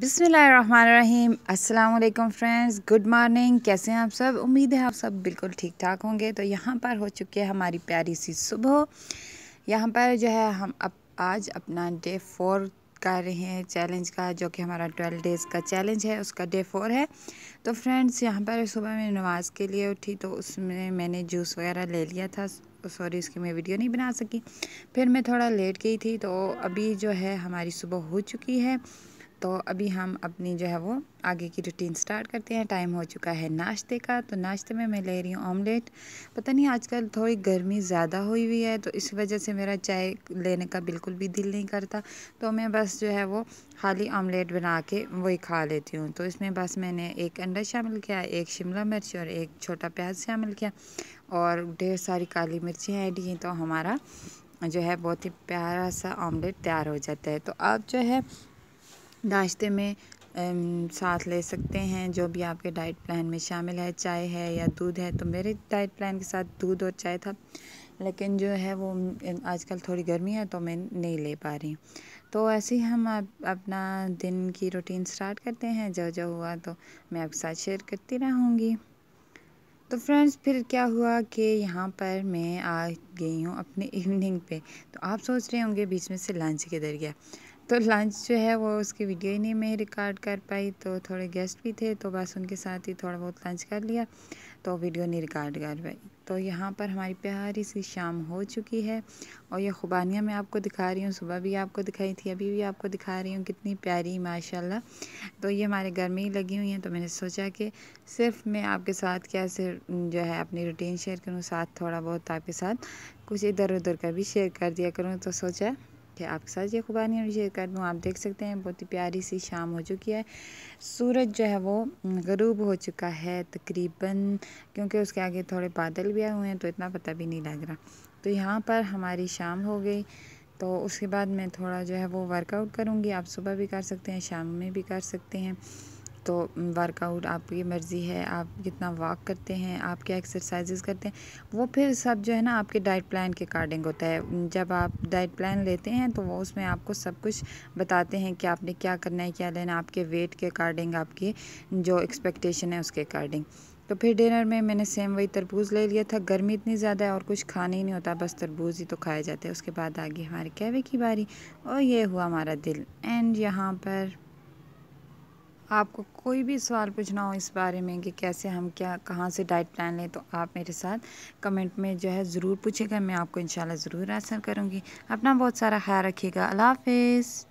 बिसमीम अल्लाम friends good morning कैसे हैं आप सब उम्मीद है आप सब बिल्कुल ठीक ठाक होंगे तो यहाँ पर हो चुकी है हमारी प्यारी सी सुबह यहाँ पर जो है हम अब आज अपना डे फोर कर रहे हैं चैलेंज का जो कि हमारा ट्वेल्व डेज़ का चैलेंज है उसका डे फोर है तो फ्रेंड्स यहाँ पर सुबह मैं नमाज़ के लिए उठी तो उसमें मैंने जूस वगैरह ले लिया था सॉरी इसकी मैं वीडियो नहीं बना सकी फिर मैं थोड़ा लेट गई थी तो अभी जो है हमारी सुबह हो चुकी है तो अभी हम अपनी जो है वो आगे की रूटीन स्टार्ट करते हैं टाइम हो चुका है नाश्ते का तो नाश्ते में मैं ले रही हूँ ऑमलेट पता नहीं आजकल थोड़ी गर्मी ज़्यादा हुई हुई है तो इस वजह से मेरा चाय लेने का बिल्कुल भी दिल नहीं करता तो मैं बस जो है वो खाली ऑमलेट बना के वही खा लेती हूँ तो इसमें बस मैंने एक अंडा शामिल किया एक शिमला मिर्च और एक छोटा प्याज शामिल किया और ढेर सारी काली मिर्ची ऐड की तो हमारा जो है बहुत ही प्यारा सा ऑमलेट तैयार हो जाता है तो अब जो है नाश्ते में साथ ले सकते हैं जो भी आपके डाइट प्लान में शामिल है चाय है या दूध है तो मेरे डाइट प्लान के साथ दूध और चाय था लेकिन जो है वो आजकल थोड़ी गर्मी है तो मैं नहीं ले पा रही तो ऐसे ही हम आप, अपना दिन की रूटीन स्टार्ट करते हैं जो जो हुआ तो मैं आपके साथ शेयर करती रहूँगी तो फ्रेंड्स फिर क्या हुआ कि यहाँ पर मैं आ गई हूँ अपने इवनिंग पे तो आप सोच रहे होंगे बीच में से लंच किधर गया तो लंच जो है वो उसकी वीडियो ही नहीं मैं रिकॉर्ड कर पाई तो थोड़े गेस्ट भी थे तो बस उनके साथ ही थोड़ा बहुत लंच कर लिया तो वीडियो नहीं रिकॉर्ड कर पाई तो यहाँ पर हमारी प्यारी सी शाम हो चुकी है और ये खुबानियाँ मैं आपको दिखा रही हूँ सुबह भी आपको दिखाई थी अभी भी आपको दिखा रही हूँ कितनी प्यारी माशाल्लाह तो ये हमारे घर में ही लगी हुई हैं तो मैंने सोचा कि सिर्फ मैं आपके साथ क्या से जो है अपनी रूटीन शेयर करूँ साथ थोड़ा बहुत आपके साथ कुछ इधर उधर का भी शेयर कर दिया करूँ तो सोचा थे आपके साथ ये खुबानी हम शेयर कर दूँ आप देख सकते हैं बहुत ही प्यारी सी शाम हो चुकी है सूरज जो है वो गरूब हो चुका है तकरीबन क्योंकि उसके आगे थोड़े बादल भी आए हुए हैं तो इतना पता भी नहीं लग रहा तो यहाँ पर हमारी शाम हो गई तो उसके बाद मैं थोड़ा जो है वो वर्कआउट करूँगी आप सुबह भी कर सकते हैं शाम में भी कर सकते हैं तो वर्कआउट आपकी मर्ज़ी है आप कितना वॉक करते हैं आप क्या एक्सरसाइजेज करते हैं वो फिर सब जो है ना आपके डाइट प्लान के अकॉर्डिंग होता है जब आप डाइट प्लान लेते हैं तो वो उसमें आपको सब कुछ बताते हैं कि आपने क्या करना है क्या लेना आपके वेट के अकॉर्डिंग आपकी जो एक्सपेक्टेशन है उसके अकॉर्डिंग तो फिर डिनर में मैंने सेम वही तरबूज ले लिया था गर्मी इतनी ज़्यादा है और कुछ खाना ही नहीं होता बस तरबूज ही तो खाए जाते हैं उसके बाद आ गई हमारे कहवे की बारी और ये हुआ हमारा दिल एंड यहाँ पर आपको कोई भी सवाल पूछना हो इस बारे में कि कैसे हम क्या कहाँ से डाइट प्लान लें तो आप मेरे साथ कमेंट में जो है ज़रूर पूछेगा मैं आपको इंशाल्लाह ज़रूर आंसर करूँगी अपना बहुत सारा ख्याल रखिएगा अल्लाह हाफिज़